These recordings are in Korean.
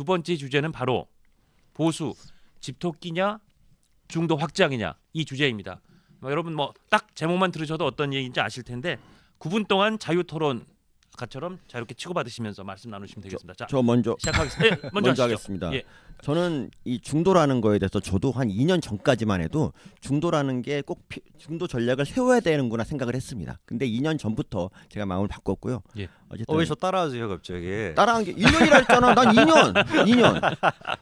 두 번째 주제는 바로 보수 집토끼냐 중도 확장이냐 이 주제입니다. 뭐 여러분 뭐 딱 제목만 들으셔도 어떤 얘기인지 아실 텐데 9분 동안 자유 토론 가처럼 자유롭게 치고받으시면서 말씀 나누시면 되겠습니다. 자, 저 먼저 시작하겠습니다. 예, 먼저, 먼저 하겠습니다. 예. 저는 이 중도라는 거에 대해서 저도 한 2년 전까지만 해도 중도라는 게 꼭 중도 전략을 세워야 되는구나 생각을 했습니다. 근데 2년 전부터 제가 마음을 바꿨고요. 예. 어쨌든 어, 왜저 따라하세요 갑자기? 따라한 게 1년이라 했잖아. 난 2년, 2년.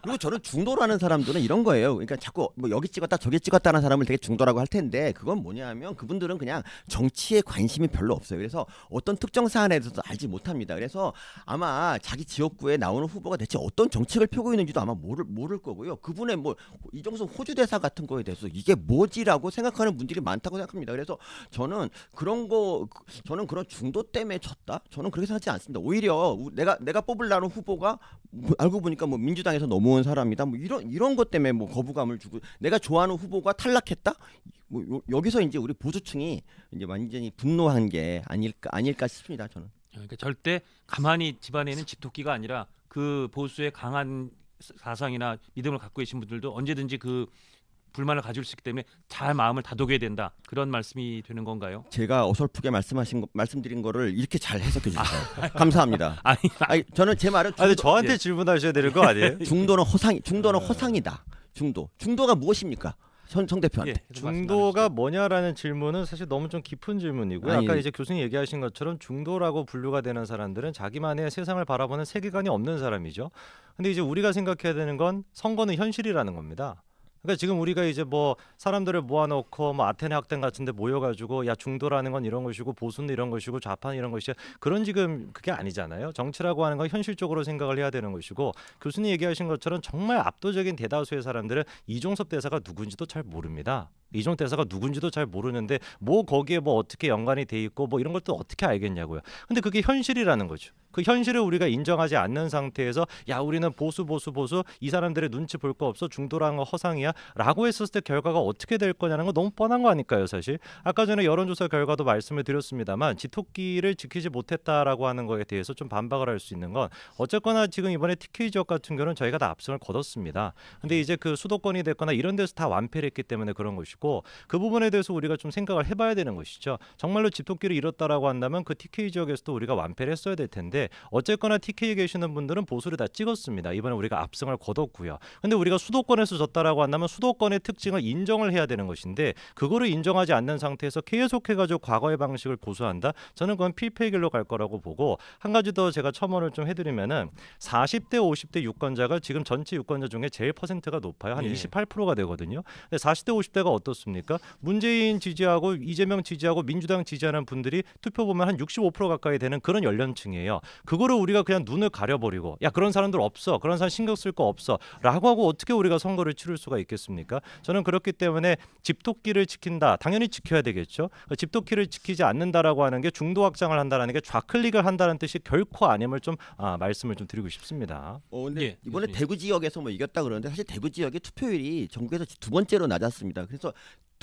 그리고 저는 중도라는 사람들은 이런 거예요. 그러니까 자꾸 뭐 여기 찍었다 저기 찍었다는 사람을 되게 중도라고 할 텐데 그건 뭐냐면 그분들은 그냥 정치에 관심이 별로 없어요. 그래서 어떤 특정 사안에 대해서 알지 못합니다. 그래서 아마 자기 지역구에 나오는 후보가 대체 어떤 정책을 펴고 있는지도 아마 모를 모를 거고요. 그분의 뭐 이정선 호주 대사 같은 거에 대해서 이게 뭐지라고 생각하는 분들이 많다고 생각합니다. 그래서 저는 그런 거 저는 그런 중도 때문에 졌다. 저는 그렇게 생각하지 않습니다. 오히려 내가 내가 뽑을라는 후보가 뭐 알고 보니까 뭐 민주당에서 넘어온 사람이다. 뭐 이런 이런 것 때문에 뭐 거부감을 주고 내가 좋아하는 후보가 탈락했다. 뭐 요, 여기서 이제 우리 보수층이 이제 완전히 분노한 게 아닐까 아닐까 싶습니다. 저는. 그러니까 절대 가만히 집안에 있는 집토끼가 아니라 그 보수의 강한 사상이나 믿음을 갖고 계신 분들도 언제든지 그 불만을 가질 수 있기 때문에 잘 마음을 다독여야 된다 그런 말씀이 되는 건가요? 제가 어설프게 말씀하신 거, 말씀드린 거를 이렇게 잘 해석해 주셨어요. 아, 감사합니다. 아니, 아니, 저는 제 말은 중도, 아니, 저한테 예. 질문하셔야 되는 거 아니에요? 중도는 허상 중도는 아. 허상이다. 중도 중도가 무엇입니까? 현성 대표한테. 예, 중도가 뭐냐라는 질문은 사실 너무 좀 깊은 질문이고 아까 이제 교수님 얘기하신 것처럼 중도라고 분류가 되는 사람들은 자기만의 세상을 바라보는 세계관이 없는 사람이죠. 근데 이제 우리가 생각해야 되는 건 선거는 현실이라는 겁니다. 그러니까 지금 우리가 이제 뭐 사람들을 모아놓고 뭐 아테네 학당 같은데 모여가지고 야 중도라는 건 이런 것이고 보수는 이런 것이고 좌파는 이런 것이 야 그런 지금 그게 아니잖아요. 정치라고 하는 건 현실적으로 생각을 해야 되는 것이고 교수님 얘기하신 것처럼 정말 압도적인 대다수의 사람들은 이종섭 대사가 누군지도 잘 모릅니다. 이종 대사가 누군지도 잘 모르는데 뭐 거기에 뭐 어떻게 연관이 돼 있고 뭐 이런 것도 어떻게 알겠냐고요. 근데 그게 현실이라는 거죠. 그 현실을 우리가 인정하지 않는 상태에서 야 우리는 보수 보수 보수 이 사람들의 눈치 볼 거 없어 중도라는 거 허상이야라고 했었을 때 결과가 어떻게 될 거냐는 거 너무 뻔한 거 아닐까요 사실 아까 전에 여론조사 결과도 말씀을 드렸습니다만 지토끼를 지키지 못했다라고 하는 거에 대해서 좀 반박을 할 수 있는 건 어쨌거나 지금 이번에 TK 지역 같은 경우는 저희가 다 압승을 거뒀습니다 근데 이제 그 수도권이 됐거나 이런 데서 다 완패를 했기 때문에 그런 것이고 것이고 그 부분에 대해서 우리가 좀 생각을 해봐야 되는 것이죠. 정말로 집토끼를 잃었다라고 한다면 그 TK 지역에서도 우리가 완패를 했어야 될 텐데 어쨌거나 TK에 계시는 분들은 보수를 다 찍었습니다. 이번에 우리가 압승을 거뒀고요. 근데 우리가 수도권에서 졌다라고 한다면 수도권의 특징을 인정을 해야 되는 것인데 그거를 인정하지 않는 상태에서 계속해가지고 과거의 방식을 고수한다. 저는 그건 필패의 길로 갈 거라고 보고 한 가지 더 제가 첨언을 좀 해드리면은 40대 50대 유권자가 지금 전체 유권자 중에 제일 퍼센트가 높아요. 한 예. 28%가 되거든요. 근데 40대 50대가 어떤 어떻습니까? 문재인 지지하고 이재명 지지하고 민주당 지지하는 분들이 투표 보면 한 65% 가까이 되는 그런 연령층이에요. 그거를 우리가 그냥 눈을 가려버리고 야 그런 사람들 없어 그런 사람 신경 쓸 거 없어라고 하고 어떻게 우리가 선거를 치를 수가 있겠습니까? 저는 그렇기 때문에 집토끼를 지킨다 당연히 지켜야 되겠죠. 그러니까 집토끼를 지키지 않는다라고 하는 게 중도 확장을 한다라는 게 좌클릭을 한다는 뜻이 결코 아님을 좀 아, 말씀을 좀 드리고 싶습니다. 어, 근데 예, 이번에 교 대구 지역에서 뭐 이겼다 그러는데 사실 대구 지역의 투표율이 전국에서 두 번째로 낮았습니다. 그래서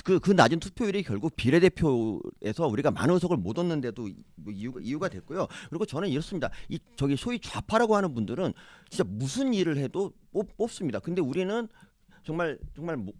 그, 그 낮은 투표율이 결국 비례대표에서 우리가 많은 의석을 못 얻는데도 뭐 이유가, 이유가 됐고요. 그리고 저는 이렇습니다. 이, 저기 소위 좌파라고 하는 분들은 진짜 무슨 일을 해도 뽑, 습니다 근데 우리는 정말, 정말 뭐,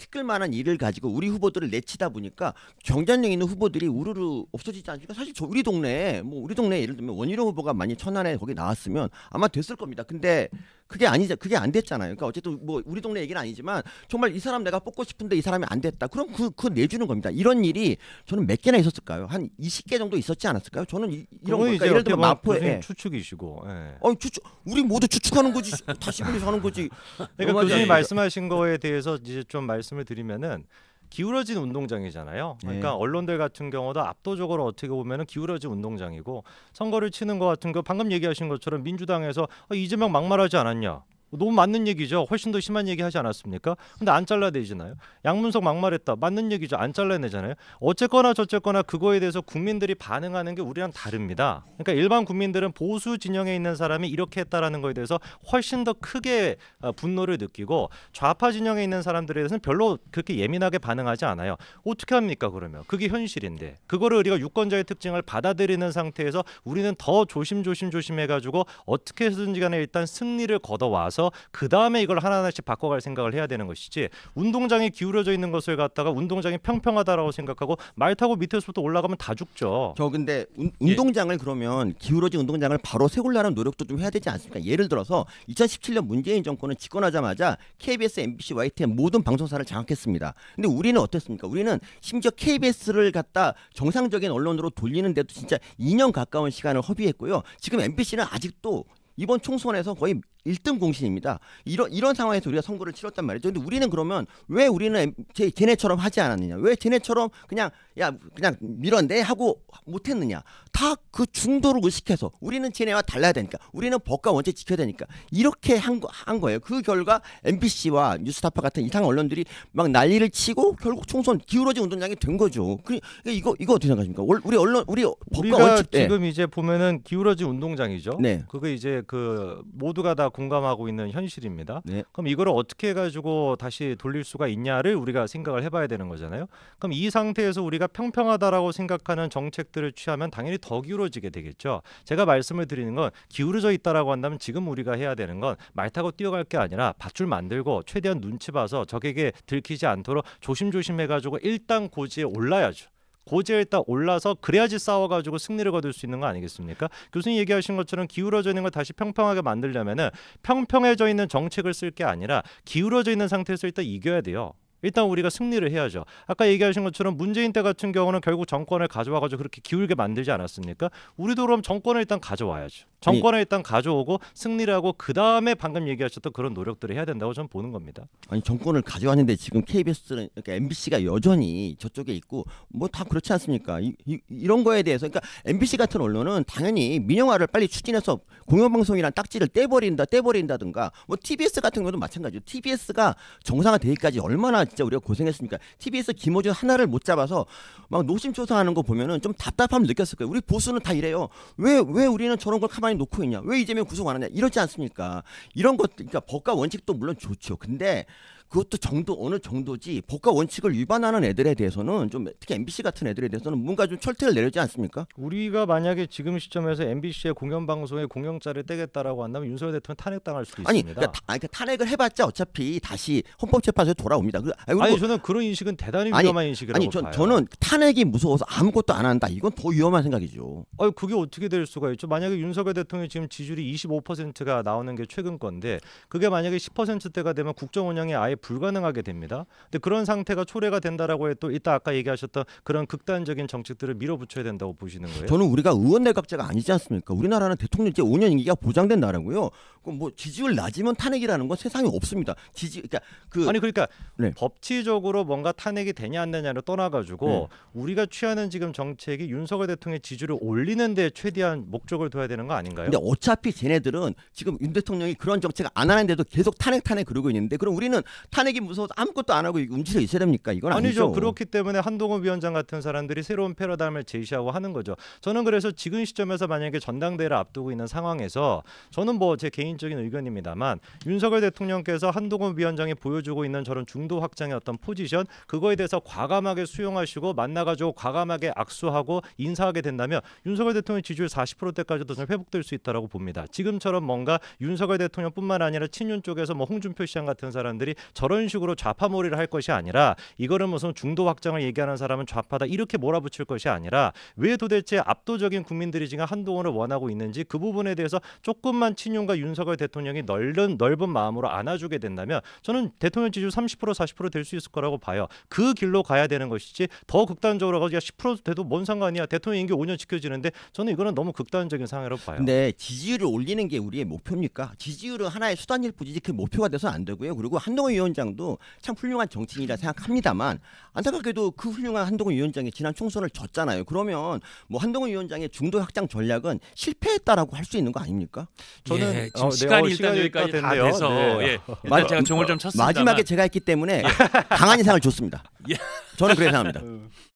티끌 만한 일을 가지고 우리 후보들을 내치다 보니까 경쟁력 있는 후보들이 우르르 없어지지 않습니까? 사실 저 우리 동네에 뭐 우리 동네 예를 들면 원희룡 후보가 만이 천안에 거기 나왔으면 아마 됐을 겁니다. 근데 그게 아니죠. 그게 안 됐잖아요. 그러니까 어쨌든 뭐 우리 동네 얘기는 아니지만 정말 이 사람 내가 뽑고 싶은데 이 사람이 안 됐다. 그럼 그, 그 내주는 겁니다. 이런 일이 저는 몇 개나 있었을까요? 한 20개 정도 있었지 않았을까요? 저는 이, 런 거니까 예를 들면 마포에 예. 추측이시고. 예. 어, 추측 우리 모두 추측하는 거지. 다시 분리서 하는 거지. 그러니까 교수님 말씀하신 거에 대해서 이제 좀 말씀 말씀을 드리면은 기울어진 운동장이잖아요. 예. 그러니까 네. 언론들 같은 경우도 압도적으로 어떻게 보면은 기울어진 운동장이고 선거를 치는 것 같은 거 방금 얘기하신 것처럼 민주당에서 어, 이재명 막말하지 않았냐? 너무 맞는 얘기죠. 훨씬 더 심한 얘기 하지 않았습니까? 근데 안 잘라내잖아요. 양문석 막말했다. 맞는 얘기죠. 안 잘라내잖아요. 어쨌거나 저쨌거나 그거에 대해서 국민들이 반응하는 게 우리랑 다릅니다. 그러니까 일반 국민들은 보수 진영에 있는 사람이 이렇게 했다라는 거에 대해서 훨씬 더 크게 어, 분노를 느끼고 좌파 진영에 있는 사람들에 대해서는 별로 그렇게 예민하게 반응하지 않아요. 어떻게 합니까 그러면? 그게 현실인데 그거를 우리가 유권자의 특징을 받아들이는 상태에서 우리는 더 조심조심 조심해가지고 어떻게 해서든지 간에 일단 승리를 거둬와서 따서그 다음에 이걸 하나하나씩 바꿔갈 생각을 해야 되는 것이지 운동장이 기울어져 있는 것을 갖다가 운동장이 평평하다라고 생각하고 말 타고 밑에서부터 올라가면 다 죽죠. 저 근데 운, 예. 운동장을 예. 그러면 기울어진 운동장을 바로 세우려는 노력도 좀 해야 되지 않습니까? 예를 들어서 2017년 문재인 정권은 집권하자마자 KBS, MBC, YTN 모든 방송사를 장악했습니다. 근데 우리는 어땠습니까? 우리는 심지어 KBS를 갖다 정상적인 언론으로 돌리는데도 진짜 2년 가까운 시간을 허비했고요. 지금 MBC는 아직도 이번 총선에서 거의 일등 공신입니다. 이런 이런 상황에서 우리가 선거를 치렀단 말이죠. 근데 우리는 그러면 왜 우리는 제, 걔네처럼 하지 않았느냐? 왜걔네처럼 그냥 야 그냥 밀었네 하고 못했느냐? 다 그 중도를 의식해서 우리는 걔네와 달라야 되니까 우리는 법과 원칙 지켜야 되니까 이렇게 한, 거, 한 거예요. 그 결과 MBC와 뉴스타파 같은 이상 언론들이 막 난리를 치고 결국 총선 기울어진 운동장이 된 거죠. 그 이거 이거 어떻게 생각하십니까? 우리 언론 우리 법과 원칙 지금 네. 이제 보면은 기울어진 운동장이죠. 네. 그게 이제 그 모두가 다 공감하고 있는 현실입니다. 네. 그럼 이걸 어떻게 해가지고 다시 돌릴 수가 있냐를 우리가 생각을 해봐야 되는 거잖아요. 그럼 이 상태에서 우리가 평평하다라고 생각하는 정책들을 취하면 당연히 더 기울어지게 되겠죠. 제가 말씀을 드리는 건 기울어져 있다라고 한다면 지금 우리가 해야 되는 건 말 타고 뛰어갈 게 아니라 밧줄 만들고 최대한 눈치 봐서 적에게 들키지 않도록 조심조심 해가지고 일단 고지에 올라야죠. 고지에 일단 올라서 그래야지 싸워가지고 승리를 거둘 수 있는 거 아니겠습니까? 교수님 얘기하신 것처럼 기울어져 있는 걸 다시 평평하게 만들려면은 평평해져 있는 정책을 쓸 게 아니라 기울어져 있는 상태에서 일단 이겨야 돼요. 일단 우리가 승리를 해야죠. 아까 얘기하신 것처럼 문재인 때 같은 경우는 결국 정권을 가져와가지고 그렇게 기울게 만들지 않았습니까? 우리도 그럼 정권을 일단 가져와야죠. 정권을 아니, 일단 가져오고 승리를 하고 그 다음에 방금 얘기하셨던 그런 노력들을 해야 된다고 저는 보는 겁니다. 아니 정권을 가져왔는데 지금 KBS는 그러니까 MBC가 여전히 저쪽에 있고 뭐 다 그렇지 않습니까? 이, 이런 거에 대해서 그러니까 MBC 같은 언론은 당연히 민영화를 빨리 추진해서 공영방송이란 딱지를 떼버린다 떼버린다든가 뭐 TBS 같은 경우도 마찬가지죠. TBS가 정상화되기까지 얼마나 진짜 우리가 고생했으니까 TBS 김호준 하나를 못 잡아서 막 노심초사하는 거 보면은 좀답답함 느꼈을 거예요. 우리 보수는 다 이래요. 왜 왜 우리는 저런 걸 가만히 놓고 있냐? 왜 이재명 구속 안 하냐? 이러지 않습니까? 이런 것 그러니까 법과 원칙도 물론 좋죠. 근데 그것도 정도 어느 정도지 법과 원칙을 위반하는 애들에 대해서는 좀 특히 MBC 같은 애들에 대해서는 뭔가 좀 철퇴를 내려지 않습니까? 우리가 만약에 지금 시점에서 MBC의 공영 방송의 공영자를 떼겠다라고 한다면 윤석열 대통령 탄핵당할 수도 아니, 있습니다. 그러니까 아니, 그러니까 탄핵을 해봤자 어차피 다시 헌법재판소에 돌아옵니다. 그, 아니, 아니, 저는 그런 인식은 대단히 아니, 위험한 인식이라고 아니, 전, 봐요. 저는 탄핵이 무서워서 아무것도 안 한다. 이건 더 위험한 생각이죠. 아 그게 어떻게 될 수가 있죠? 만약에 윤석열 대통령이 지금 지지율이 25%가 나오는 게 최근 건데 그게 만약에 10%대가 되면 국정 운영에 아예 불가능하게 됩니다. 근데 그런 상태가 초래가 된다라고 해도 이따 아까 얘기하셨던 그런 극단적인 정책들을 밀어붙여야 된다고 보시는 거예요? 저는 우리가 의원 내각제가 아니지 않습니까? 우리나라는 대통령 제 5년 임기가 보장된 나라고요. 뭐 지지율 낮으면 탄핵이라는 건 세상에 없습니다. 지지 그러니까 그 아니 그러니까 네. 법치적으로 뭔가 탄핵이 되냐 안 되냐를 떠나가지고 네. 우리가 취하는 지금 정책이 윤석열 대통령의 지지를 올리는 데 최대한 목적을 둬야 되는 거 아닌가요? 근데 어차피 쟤네들은 지금 윤 대통령이 그런 정책안 하는데도 계속 탄핵 탄핵 그러고 있는데 그럼 우리는 탄핵이 무서워서 아무것도 안 하고 움직여 있어야 됩니까? 이건 아니죠. 아니죠. 그렇기 때문에 한동훈 위원장 같은 사람들이 새로운 패러다임을 제시하고 하는 거죠. 저는 그래서 지금 시점에서 만약에 전당대회를 앞두고 있는 상황에서 저는 뭐 제 개인적인 의견입니다만 윤석열 대통령께서 한동훈 위원장이 보여주고 있는 저런 중도 확장의 어떤 포지션 그거에 대해서 과감하게 수용하시고 만나가지고 과감하게 악수하고 인사하게 된다면 윤석열 대통령 지지율 40%대까지도 저 회복될 수 있다라고 봅니다. 지금처럼 뭔가 윤석열 대통령뿐만 아니라 친윤 쪽에서 뭐 홍준표 시장 같은 사람들이 저런 식으로 좌파몰이를 할 것이 아니라 이거는 무슨 중도 확장을 얘기하는 사람은 좌파다 이렇게 몰아붙일 것이 아니라 왜 도대체 압도적인 국민들이 지금 한동훈을 원하고 있는지 그 부분에 대해서 조금만 친윤과 윤석열 대통령이 넓은 넓은 마음으로 안아주게 된다면 저는 대통령 지지율 30% 40%될 수 있을 거라고 봐요. 그 길로 가야 되는 것이지 더 극단적으로 가서 10% 돼도 뭔 상관이야 대통령 임기 5년 지켜지는데 저는 이거는 너무 극단적인 상황이라고 봐요. 근데 지지율을 올리는 게 우리의 목표입니까? 지지율은 하나의 수단일 뿐이지 그 목표가 돼서 안 되고요. 그리고 한동훈 의원 위원장도 참 훌륭한 정치인이라 생각합니다만 안타깝게도 그 훌륭한 한동훈 위원장이 지난 총선을 졌잖아요. 그러면 뭐 한동훈 위원장의 중도 확장 전략은 실패했다라고 할 수 있는 거 아닙니까? 저는 예, 지금 어, 네, 시간이 네, 일단 여기까지 다 돼서 네. 예, 마, 제가 종을 좀 쳤습니다. 마지막에 제가 했기 때문에 예. 강한 이상을 줬습니다. 예. 저는 그래 생각합니다. 어.